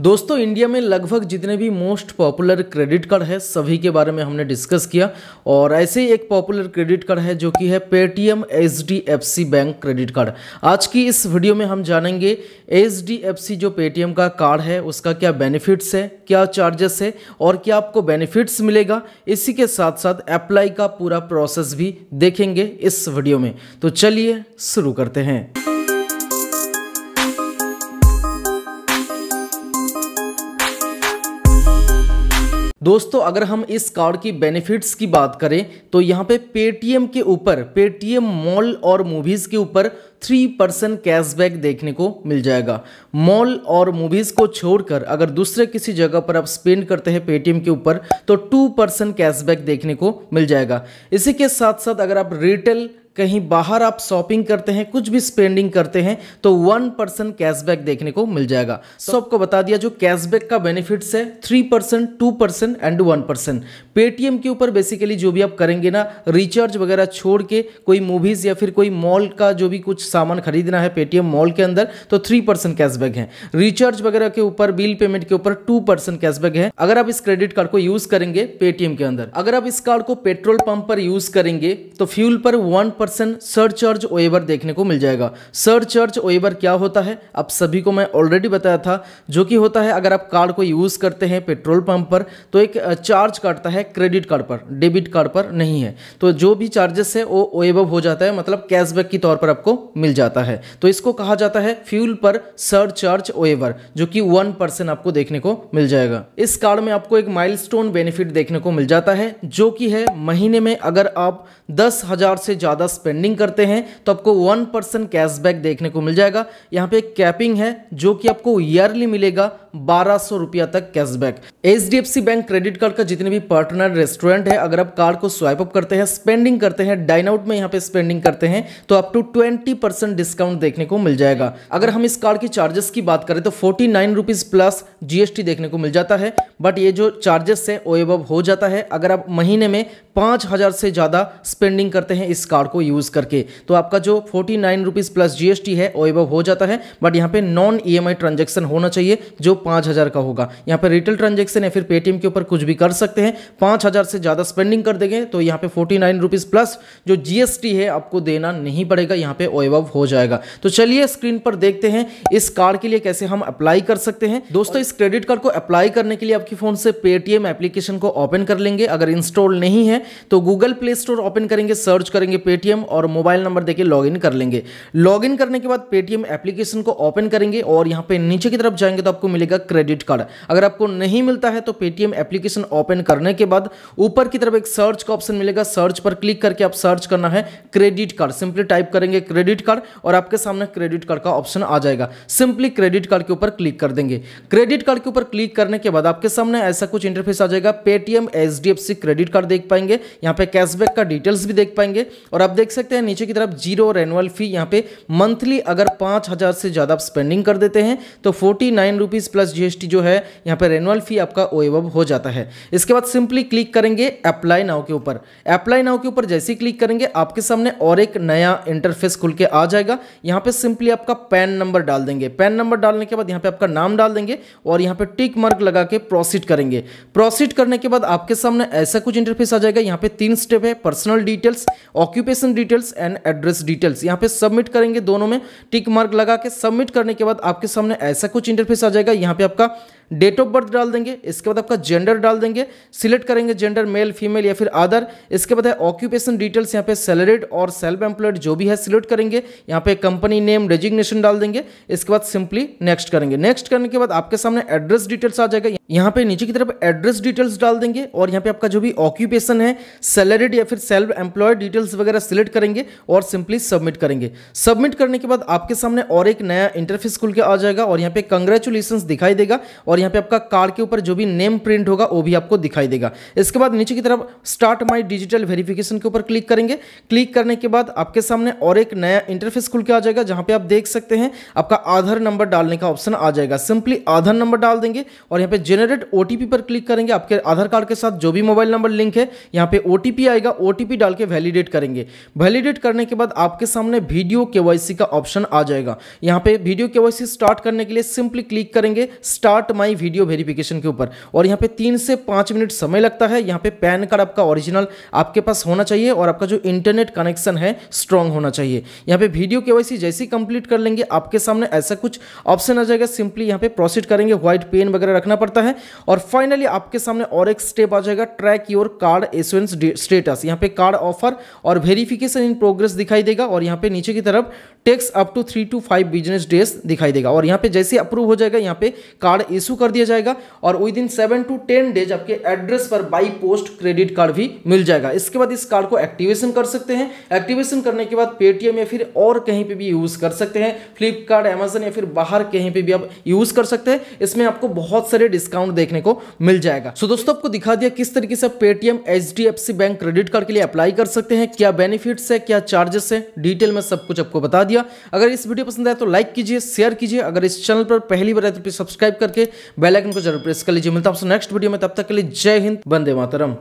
दोस्तों इंडिया में लगभग जितने भी मोस्ट पॉपुलर क्रेडिट कार्ड है सभी के बारे में हमने डिस्कस किया और ऐसे ही एक पॉपुलर क्रेडिट कार्ड है जो कि है Paytm H bank credit card आज की इस वीडियो में हम जानेंगे एच जो पेटीएम का कार्ड है उसका क्या बेनिफिट्स है क्या चार्जेस है और क्या आपको बेनिफिट्स मिलेगा इसी के साथ साथ अप्लाई का पूरा प्रोसेस भी देखेंगे इस वीडियो में तो चलिए शुरू करते हैं दोस्तों अगर हम इस कार्ड की बेनिफिट्स की बात करें तो यहाँ पे पेटीएम के ऊपर पेटीएम मॉल और मूवीज़ के ऊपर थ्री परसेंट कैशबैक देखने को मिल जाएगा मॉल और मूवीज़ को छोड़कर अगर दूसरे किसी जगह पर आप स्पेंड करते हैं पेटीएम के ऊपर तो टू परसेंट कैशबैक देखने को मिल जाएगा इसी के साथ साथ अगर आप रिटेल कहीं बाहर आप शॉपिंग करते हैं कुछ भी स्पेंडिंग करते हैं तो वन परसेंट कैशबैक देखने को मिल जाएगा सो तो so, आपको बता दिया जो कैशबैक का बेनिफिट्स है three percent two percent and one percent Paytm के ऊपर बेसिकली जो भी आप करेंगे ना रिचार्ज वगैरह छोड़ के कोई मूवीज़ या फिर कोई मॉल का जो भी कुछ सामान खरीदना है पेटीएम मॉल के अंदर तो थ्री परसेंट कैशबैक है रिचार्ज वगैरह के ऊपर बिल पेमेंट के ऊपर टू परसेंट कैशबैक है अगर आप इस क्रेडिट कार्ड को यूज़ करेंगे पेटीएम के अंदर अगर आप इस कार्ड को पेट्रोल पंप पर यूज़ करेंगे तो फ्यूल पर one percent surcharge waiver देखने को मिल जाएगा सर चर्च ओएबर क्या होता है आप सभी को मैं ऑलरेडी बताया था जो कि होता है अगर आप कार्ड को यूज़ करते हैं पेट्रोल पंप पर तो एक चार्ज काटता है क्रेडिट कार्ड पर डेबिट कार्ड पर नहीं है तो जो भी चार्जेस है वो ओएबर हो जाता है मतलब कैशबैक के तौर पर आपको मिल जाता है तो इसको कहा जाता है फ्यूल पर सर चार्ज ओएवर जो कि वन आपको देखने को मिल जाएगा इस कार्ड में आपको एक माइल बेनिफिट देखने को मिल जाता है जो कि है महीने में अगर आप दस हजार से ज़्यादा स्पेंडिंग करते हैं तो आपको वन परसेंट कैशबैक देखने को मिल जाएगा यहाँ पे कैपिंग है जो कि आपको ईयरली मिलेगा बारह सौ रुपया तक cashback H bank credit card का जितने भी पार्टनर रेस्टोरेंट है अगर आप कार्ड को स्वाइप अप करते हैं स्पेंडिंग करते हैं डाइन आउट में यहाँ पे स्पेंडिंग करते हैं तो अप टू ट्वेंटी डिस्काउंट देखने को मिल जाएगा अगर हम इस कार्ड की चार्जेस की बात करें तो फोर्टी नाइन प्लस जीएसटी देखने को मिल जाता है बट ये जो चार्जेस है वो एब हो जाता है अगर आप महीने में पाँच हज़ार से ज़्यादा स्पेंडिंग करते हैं इस कार्ड को यूज़ करके तो आपका जो forty nine rupees plus GST है वो एब हो जाता है बट यहाँ पे नॉन ईएमआई ट्रांजैक्शन होना चाहिए जो पाँच हज़ार का होगा यहाँ पर रिटेल ट्रांजेक्शन या फिर पेटीएम के ऊपर कुछ भी कर सकते हैं पाँच हज़ार से ज़्यादा स्पेंडिंग कर देंगे तो यहाँ पे फोर्टी नाइन रुपीज़ प्लस जो जीएसटी है आपको देना नहीं पड़ेगा यहाँ पे ओएवव हो जाएगा तो चलिए स्क्रीन पर देखते हैं इस कार्ड के लिए कैसे हम अप्लाई कर सकते हैं दोस्तों इस क्रेडिट कार्ड को अप्लाई करने के लिए आपके फ़ोन से पेटीएम एप्लीकेशन को ओपन कर लेंगे अगर इंस्टॉल नहीं है तो गूगल प्ले स्टोर ओपन करेंगे सर्च करेंगे पेटीएम और मोबाइल नंबर देके लॉगिन कर लेंगे लॉगिन करने के बाद पेटीएम एप्लीकेशन को ओपन करेंगे और यहाँ पर नीचे की तरफ जाएंगे तो आपको मिलेगा मिलेगा क्रेडिट कार्ड अगर आपको नहीं मिलता है तो पेटीएम एप्लीकेशन ओपन करने के बाद ऊपर की तरफ एक सर्च का ऑप्शन मिलेगा सर्च पर क्लिक करके आप सर्च करना है क्रेडिट कार्ड सिंपली टाइप करेंगे क्रेडिट कार्ड और आपके सामने क्रेडिट कार्ड का ऑप्शन आ जाएगा सिंपली क्रेडिट कार्ड के ऊपर क्लिक कर देंगे क्रेडिट कार्ड के ऊपर क्लिक करने के बाद आपके सामने ऐसा कुछ इंटरफेस आ जाएगा पेटीएम एच क्रेडिट कार्ड देख पाएंगे यहाँ पे कैशबैक का डिटेल्स भी देख पाएंगे और आप देख सकते हैं नीचे की तरफ जीरो और एनुअल फी यहाँ पे मंथली अगर पाँच से ज़्यादा आप स्पेंडिंग कर देते हैं तो forty nine rupees plus plus GST जो है यहाँ पर रेनुअल फी आपका ओएवब हो जाता है इसके बाद सिंपली क्लिक करेंगे अप्लाई नाउ के ऊपर अप्लाई नाउ के ऊपर जैसे ही क्लिक करेंगे आपके सामने और एक नया इंटरफेस खुल के आ जाएगा यहाँ पे सिंपली आपका पैन नंबर डाल देंगे पैन नंबर डालने के बाद यहाँ पे आपका नाम डाल देंगे और यहाँ पे टिक मार्क लगा के प्रोसीड करेंगे प्रोसीड करने के बाद आपके सामने ऐसा कुछ इंटरफेस आ जाएगा यहाँ पे तीन स्टेप है personal details occupation details and address details यहाँ पे सबमिट करेंगे दोनों में टिक मार्क लगा के सबमिट करने के बाद आपके सामने ऐसा कुछ इंटरफेस आ जाएगा यहाँ यहाँ पे आपका डेट ऑफ बर्थ डाल देंगे इसके बाद आपका जेंडर डाल देंगे सिलेक्ट करेंगे जेंडर मेल फीमेल या फिर अदर इसके बाद है ऑक्यूपेशन डिटेल्स यहाँ पे सैलरीड और सेल्फ एम्प्लॉयड जो भी है सिलेक्ट करेंगे यहाँ पे कंपनी नेम रेजिग्नेशन डाल देंगे इसके बाद सिंपली नेक्स्ट करेंगे नेक्स्ट करने के बाद आपके सामने एड्रेस डिटेल्स आ जाएगा यहाँ पे नीचे की तरफ एड्रेस डिटेल्स डाल देंगे और यहाँ पे आपका जो भी ऑक्यूपेशन है सैलरीड या फिर सेल्फ एम्प्लॉयड डिटेल्स वगैरह सिलेक्ट करेंगे और सिंपली सबमिट करेंगे सबमिट करने के बाद आपके सामने और एक नया इंटरफेस खुल के आ जाएगा और यहाँ पे कंग्रेचुलेशन दिखाई देगा और यहाँ पे आपका कार्ड के ऊपर जो भी नेम प्रिंट होगा वो भी आपको दिखाई देगा इसके बाद नीचे की तरफ स्टार्ट माई डिजिटल वेरिफिकेशन के ऊपर क्लिक करेंगे क्लिक करने के बाद आपके सामने और एक नया इंटरफेस खुल के आ जाएगा जहाँ पे आप देख सकते हैं आपका आधार नंबर डालने का ऑप्शन आ जाएगा सिंपली आधार नंबर डाल देंगे और यहाँ पे जेनरेट ओ पर क्लिक करेंगे आपके आधार कार्ड के साथ जो भी मोबाइल नंबर लिंक है यहाँ पे ओ आएगा ओटीपी डाल के वैलिडेट करेंगे वैलिडेट करने के बाद आपके सामने वीडियो के का ऑप्शन आ जाएगा यहाँ पे वीडियो के स्टार्ट करने के लिए सिंपली क्लिक करेंगे start my I video verification के ऊपर और यहाँ पे तीन से पाँच मिनट समय लगता है यहाँ पे पैन कार्ड आपका ओरिजिनल आपके पास होना चाहिए और आपका जो इंटरनेट कनेक्शन है स्ट्रांग होना चाहिए यहाँ पे वीडियो के वैसे जैसे ही कंप्लीट कर लेंगे आपके सामने ऐसा कुछ ऑप्शन आ जाएगा सिंपली यहाँ पे प्रोसीड करेंगे व्हाइट पेन वगैरह रखना पड़ता है और फाइनली आपके सामने और एक स्टेप आ जाएगा track your card issuance status यहाँ पे कार्ड ऑफर और वेरीफिकेशन इन प्रोग्रेस दिखाई देगा और यहाँ पे नीचे की तरफ takes up to three to five business days दिखाई देगा और यहाँ पे जैसे अप्रूव हो जाएगा यहाँ पे कार्ड इशू इशू कर दिया जाएगा और within seven to ten days आपके एड्रेस पर बाई पोस्ट क्रेडिट कार्ड भी मिल जाएगा इसके बाद इस कार्ड को एक्टिवेशन कर सकते हैं एक्टिवेशन करने के बाद पेटीएम या फिर और कहीं पर भी यूज़ कर सकते हैं फ्लिपकार्ट एमेजन या फिर बाहर कहीं पर भी आप यूज़ कर सकते हैं इसमें आपको बहुत सारे डिस्काउंट देखने को मिल जाएगा सो दोस्तों आपको दिखा दिया किस तरीके से Paytm H bank credit card के लिए अप्लाई कर सकते हैं क्या बेनिफिट्स है क्या चार्जेस है डिटेल में सब कुछ आपको बता दिया अगर इस वीडियो पसंद आया तो लाइक कीजिए शेयर कीजिए अगर इस चैनल पर पहली बार आए तो सब्सक्राइब करके बेलाइकन को जरूर प्रेस कर लीजिए मिलता है आपसे नेक्स्ट वीडियो में तब तक के लिए जय हिंद बंदे मातरम